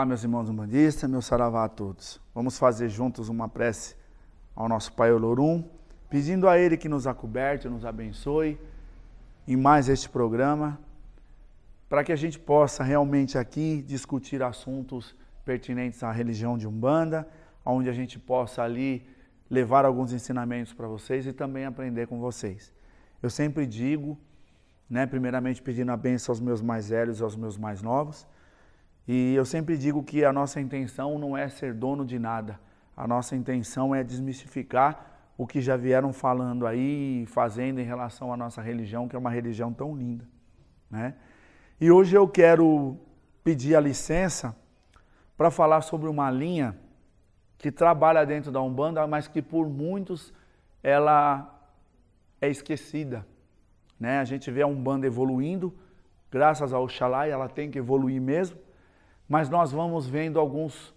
Olá, meus irmãos umbandistas, meu saravá a todos. Vamos fazer juntos uma prece ao nosso Pai Olorum, pedindo a Ele que nos acoberte, nos abençoe em mais este programa, para que a gente possa realmente aqui discutir assuntos pertinentes à religião de Umbanda, onde a gente possa ali levar alguns ensinamentos para vocês e também aprender com vocês. Eu sempre digo, né, primeiramente pedindo a benção aos meus mais velhos e aos meus mais novos, e eu sempre digo que a nossa intenção não é ser dono de nada. A nossa intenção é desmistificar o que já vieram falando aí, fazendo em relação à nossa religião, que é uma religião tão linda, né? E hoje eu quero pedir a licença para falar sobre uma linha que trabalha dentro da Umbanda, mas que por muitos ela é esquecida, né? A gente vê a Umbanda evoluindo, graças ao Oxalá, e ela tem que evoluir mesmo, mas nós vamos vendo alguns,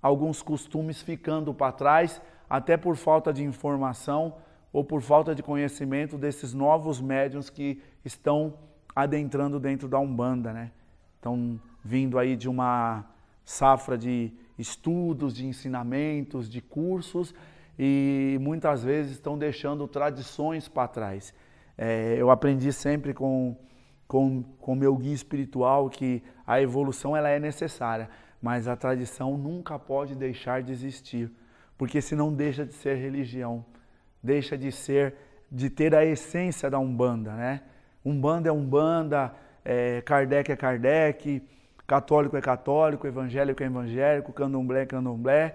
alguns costumes ficando para trás, até por falta de informação ou por falta de conhecimento desses novos médiums que estão adentrando dentro da Umbanda, né? Estão vindo aí de uma safra de estudos, de ensinamentos, de cursos e muitas vezes estão deixando tradições para trás. É, eu aprendi sempre com com o meu guia espiritual que a evolução ela é necessária, mas a tradição nunca pode deixar de existir, porque senão deixa de ser religião, deixa de ser, de ter a essência da Umbanda, né? Umbanda é Umbanda, é, Kardec é Kardec, católico é católico, evangélico é evangélico, candomblé é candomblé,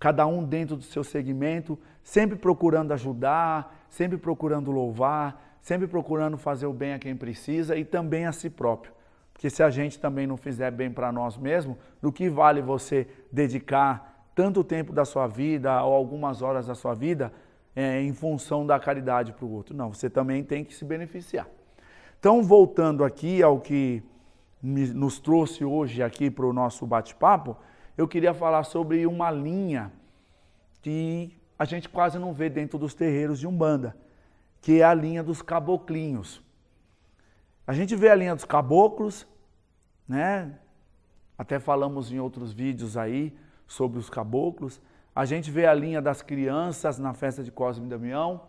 cada um dentro do seu segmento, sempre procurando ajudar, sempre procurando louvar, sempre procurando fazer o bem a quem precisa e também a si próprio. Porque se a gente também não fizer bem para nós mesmos, do que vale você dedicar tanto tempo da sua vida ou algumas horas da sua vida é, em função da caridade para o outro? Não, você também tem que se beneficiar. Então, voltando aqui ao que nos trouxe hoje aqui para o nosso bate-papo, eu queria falar sobre uma linha que a gente quase não vê dentro dos terreiros de Umbanda, que é a linha dos caboclinhos. A gente vê a linha dos caboclos, né? Até falamos em outros vídeos aí sobre os caboclos. A gente vê a linha das crianças na festa de Cosme e Damião.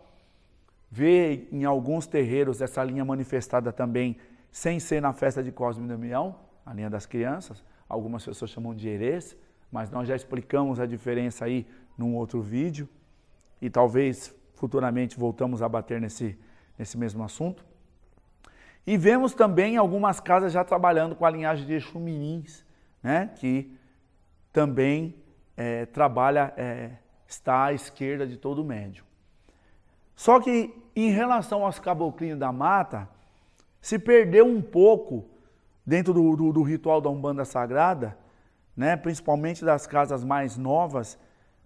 Vê em alguns terreiros essa linha manifestada também sem ser na festa de Cosme e Damião, a linha das crianças. Algumas pessoas chamam de herês, mas nós já explicamos a diferença aí num outro vídeo. E talvez futuramente voltamos a bater nesse, nesse mesmo assunto. E vemos também algumas casas já trabalhando com a linhagem de Exumirins, né, que também é, trabalha, é, está à esquerda de todo o médio. Só que em relação aos caboclinhos da mata, se perdeu um pouco dentro do, do, do ritual da Umbanda Sagrada, né, principalmente das casas mais novas,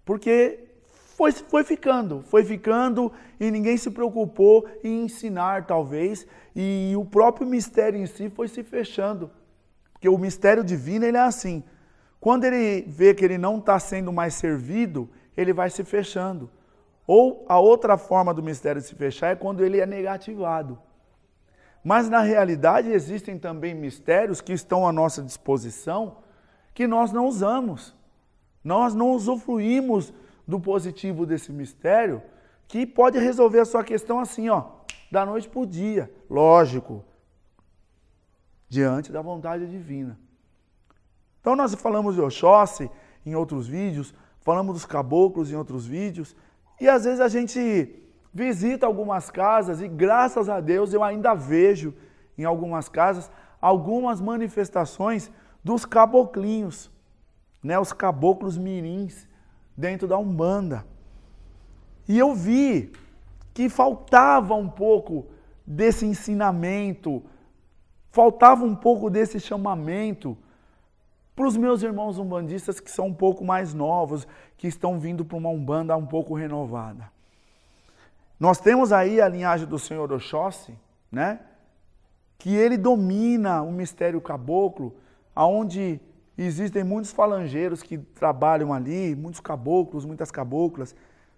porque foi, foi ficando, foi ficando e ninguém se preocupou em ensinar, talvez, e o próprio mistério em si foi se fechando. Porque o mistério divino ele é assim. Quando ele vê que ele não está sendo mais servido, ele vai se fechando. Ou a outra forma do mistério se fechar é quando ele é negativado. Mas na realidade existem também mistérios que estão à nossa disposição que nós não usamos. Nós não usufruímos do positivo desse mistério que pode resolver a sua questão assim, ó, da noite para o dia, lógico, diante da vontade divina. Então nós falamos de Oxóssi em outros vídeos, falamos dos caboclos em outros vídeos, e às vezes a gente visita algumas casas e graças a Deus eu ainda vejo em algumas casas algumas manifestações dos caboclinhos, né, os caboclos mirins, dentro da Umbanda. E eu vi que faltava um pouco desse ensinamento, faltava um pouco desse chamamento para os meus irmãos umbandistas que são um pouco mais novos, que estão vindo para uma Umbanda um pouco renovada. Nós temos aí a linhagem do Senhor Oxóssi, né? que ele domina o mistério caboclo, aonde Existem muitos falangeiros que trabalham ali, muitos caboclos, muitas caboclas.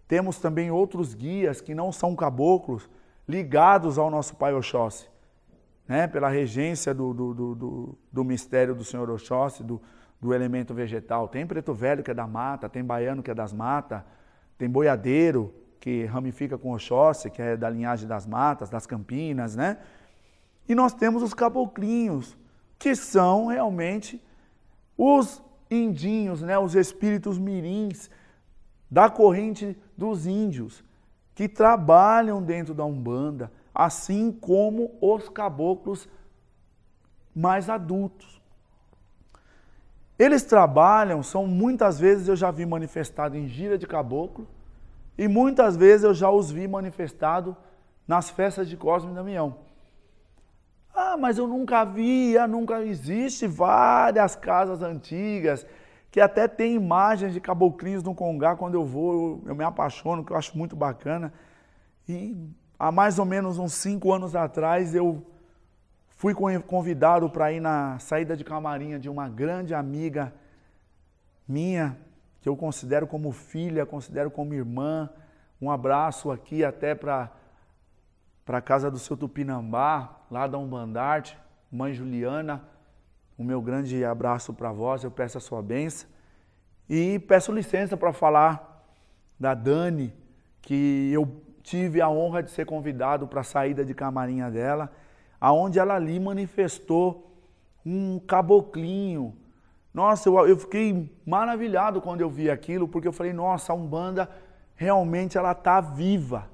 Temos também outros guias que não são caboclos, ligados ao nosso pai Oxóssi, né? pela regência do, do, do, do, do mistério do senhor Oxóssi, do, do elemento vegetal. Tem preto velho que é da mata, tem baiano que é das matas, tem boiadeiro que ramifica com Oxóssi, que é da linhagem das matas, das campinas, né? E nós temos os caboclinhos, que são realmente os indinhos, né, os espíritos mirins da corrente dos índios, que trabalham dentro da Umbanda, assim como os caboclos mais adultos. Eles trabalham, são muitas vezes eu já vi manifestado em gira de caboclo e muitas vezes eu já os vi manifestado nas festas de Cosme e Damião. Ah, mas eu nunca vi, ah, nunca existe várias casas antigas que até tem imagens de caboclinhos no Congá. Quando eu vou, eu, eu me apaixono, que eu acho muito bacana. E há mais ou menos uns cinco anos atrás eu fui convidado para ir na saída de camarinha de uma grande amiga minha, que eu considero como filha, considero como irmã. Um abraço aqui até para a casa do seu Tupinambá, lá da Umbandarte, mãe Juliana, o meu grande abraço para vós, eu peço a sua bênção. E peço licença para falar da Dani, que eu tive a honra de ser convidado para a saída de camarinha dela, aonde ela ali manifestou um caboclinho. Nossa, eu, eu fiquei maravilhado quando eu vi aquilo, porque eu falei, nossa, a Umbanda realmente ela está viva.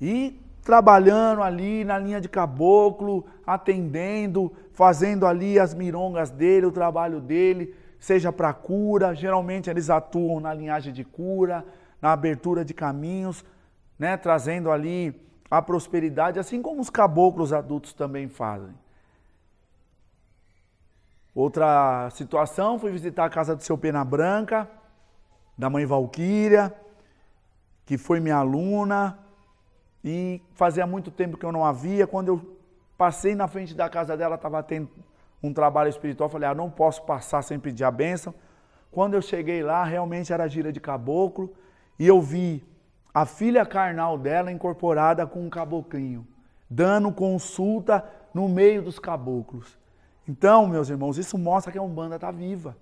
E trabalhando ali na linha de caboclo, atendendo, fazendo ali as mirongas dele, o trabalho dele, seja para cura, geralmente eles atuam na linhagem de cura, na abertura de caminhos, né, trazendo ali a prosperidade, assim como os caboclos adultos também fazem. Outra situação, fui visitar a casa do seu Pena Branca, da mãe Valquíria, que foi minha aluna, e fazia muito tempo que eu não a via. Quando eu passei na frente da casa dela, estava tendo um trabalho espiritual. Falei, ah, não posso passar sem pedir a bênção. Quando eu cheguei lá, realmente era gira de caboclo. E eu vi a filha carnal dela incorporada com um caboclinho, dando consulta no meio dos caboclos. Então, meus irmãos, isso mostra que a Umbanda está viva.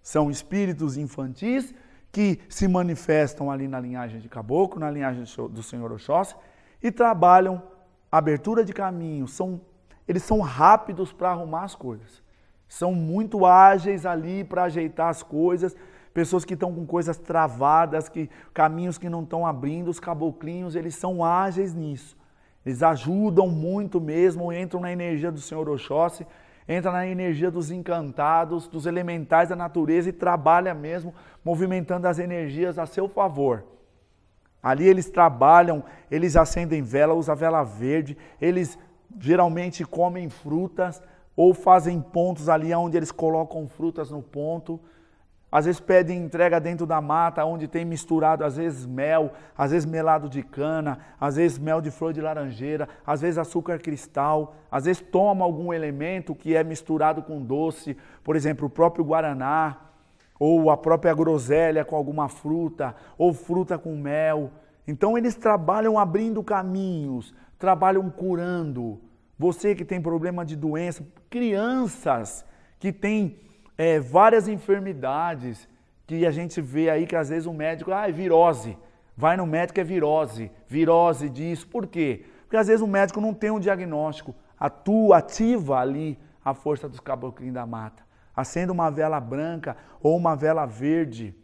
São espíritos infantis que se manifestam ali na linhagem de Caboclo, na linhagem do Senhor Oxóssi, e trabalham abertura de caminho, são, eles são rápidos para arrumar as coisas. São muito ágeis ali para ajeitar as coisas. Pessoas que estão com coisas travadas, que caminhos que não estão abrindo, os caboclinhos, eles são ágeis nisso. Eles ajudam muito mesmo, entram na energia do Senhor Oxóssi entra na energia dos encantados, dos elementais da natureza e trabalha mesmo, movimentando as energias a seu favor. Ali eles trabalham, eles acendem vela, usam vela verde, eles geralmente comem frutas ou fazem pontos ali onde eles colocam frutas no ponto às vezes pedem entrega dentro da mata, onde tem misturado, às vezes mel, às vezes melado de cana, às vezes mel de flor de laranjeira, às vezes açúcar cristal, às vezes toma algum elemento que é misturado com doce, por exemplo, o próprio guaraná, ou a própria groselha com alguma fruta, ou fruta com mel. Então eles trabalham abrindo caminhos, trabalham curando. Você que tem problema de doença, crianças que têm é, várias enfermidades que a gente vê aí que às vezes o médico, ah, é virose. Vai no médico é virose, virose disso. Por quê? Porque às vezes o médico não tem um diagnóstico, atua, ativa ali a força dos caboclinhos da mata. Acenda uma vela branca ou uma vela verde.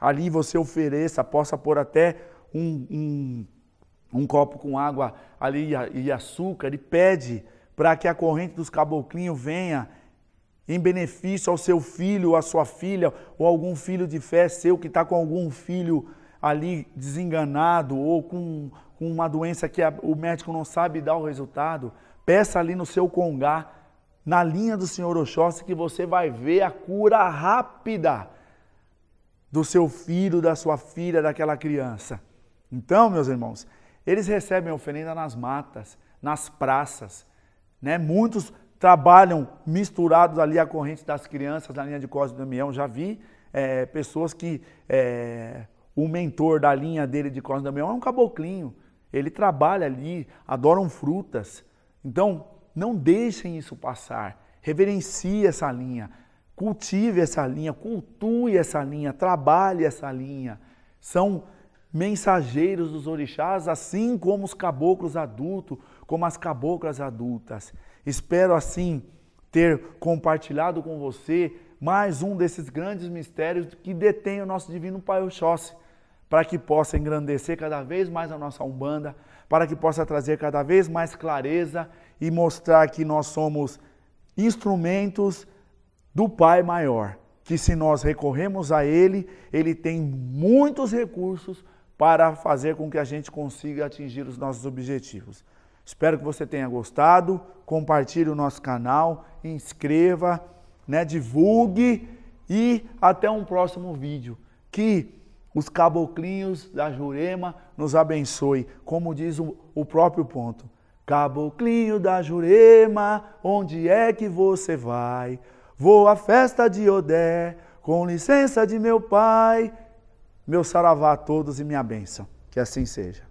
Ali você ofereça, possa pôr até um, um, um copo com água ali e açúcar e pede para que a corrente dos caboclinhos venha em benefício ao seu filho, à sua filha, ou algum filho de fé seu que está com algum filho ali desenganado ou com, com uma doença que a, o médico não sabe dar o resultado, peça ali no seu congá, na linha do Senhor Oxóssi, que você vai ver a cura rápida do seu filho, da sua filha, daquela criança. Então, meus irmãos, eles recebem oferenda nas matas, nas praças, né? Muitos trabalham misturados ali à corrente das crianças na linha de Cosme Damião. Já vi é, pessoas que é, o mentor da linha dele de Cosme Damião é um caboclinho. Ele trabalha ali, adoram frutas. Então, não deixem isso passar. Reverencie essa linha, cultive essa linha, cultue essa linha, trabalhe essa linha. São mensageiros dos orixás, assim como os caboclos adultos, como as caboclas adultas. Espero assim ter compartilhado com você mais um desses grandes mistérios que detém o nosso divino Pai Oxóssi, para que possa engrandecer cada vez mais a nossa Umbanda, para que possa trazer cada vez mais clareza e mostrar que nós somos instrumentos do Pai Maior, que se nós recorremos a Ele, Ele tem muitos recursos para fazer com que a gente consiga atingir os nossos objetivos. Espero que você tenha gostado. Compartilhe o nosso canal, inscreva, né, divulgue e até um próximo vídeo. Que os caboclinhos da Jurema nos abençoe, como diz o, o próprio ponto. Caboclinho da Jurema, onde é que você vai? Vou à festa de Odé, com licença de meu pai. Meu saravá a todos e minha bênção. Que assim seja.